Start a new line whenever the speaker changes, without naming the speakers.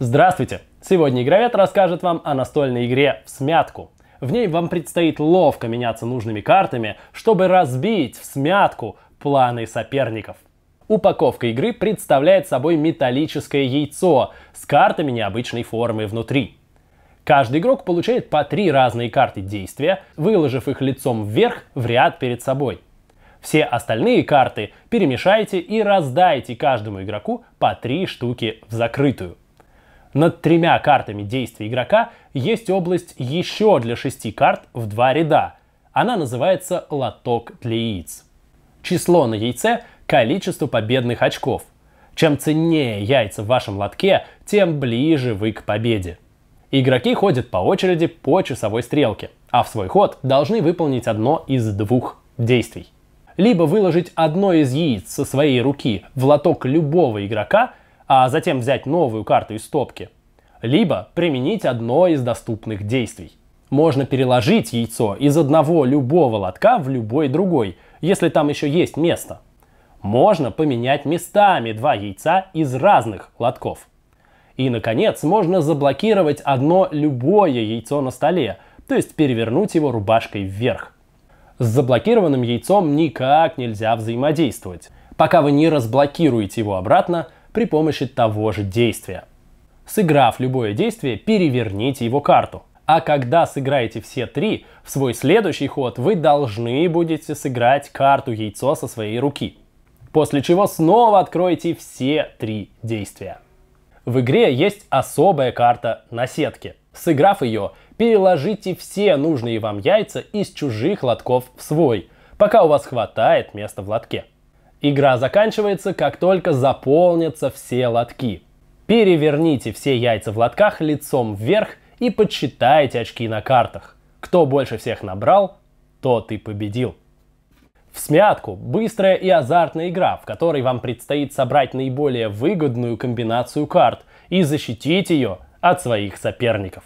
Здравствуйте! Сегодня игровед расскажет вам о настольной игре «Всмятку». В ней вам предстоит ловко меняться нужными картами, чтобы разбить всмятку планы соперников. Упаковка игры представляет собой металлическое яйцо с картами необычной формы внутри. Каждый игрок получает по три разные карты действия, выложив их лицом вверх в ряд перед собой. Все остальные карты перемешайте и раздайте каждому игроку по три штуки в закрытую. Над тремя картами действий игрока есть область еще для шести карт в два ряда. Она называется «Лоток для яиц». Число на яйце – количество победных очков. Чем ценнее яйца в вашем лотке, тем ближе вы к победе. Игроки ходят по очереди по часовой стрелке, а в свой ход должны выполнить одно из двух действий. Либо выложить одно из яиц со своей руки в лоток любого игрока – а затем взять новую карту из стопки, либо применить одно из доступных действий. Можно переложить яйцо из одного любого лотка в любой другой, если там еще есть место. Можно поменять местами два яйца из разных лотков. И, наконец, можно заблокировать одно любое яйцо на столе, то есть перевернуть его рубашкой вверх. С заблокированным яйцом никак нельзя взаимодействовать. Пока вы не разблокируете его обратно, при помощи того же действия. Сыграв любое действие, переверните его карту. А когда сыграете все три, в свой следующий ход вы должны будете сыграть карту яйцо со своей руки. После чего снова откроете все три действия. В игре есть особая карта на сетке. Сыграв ее, переложите все нужные вам яйца из чужих лотков в свой, пока у вас хватает места в лотке. Игра заканчивается, как только заполнятся все лотки. Переверните все яйца в лотках лицом вверх и подсчитайте очки на картах. Кто больше всех набрал, тот и победил. В смятку – быстрая и азартная игра, в которой вам предстоит собрать наиболее выгодную комбинацию карт и защитить ее от своих соперников.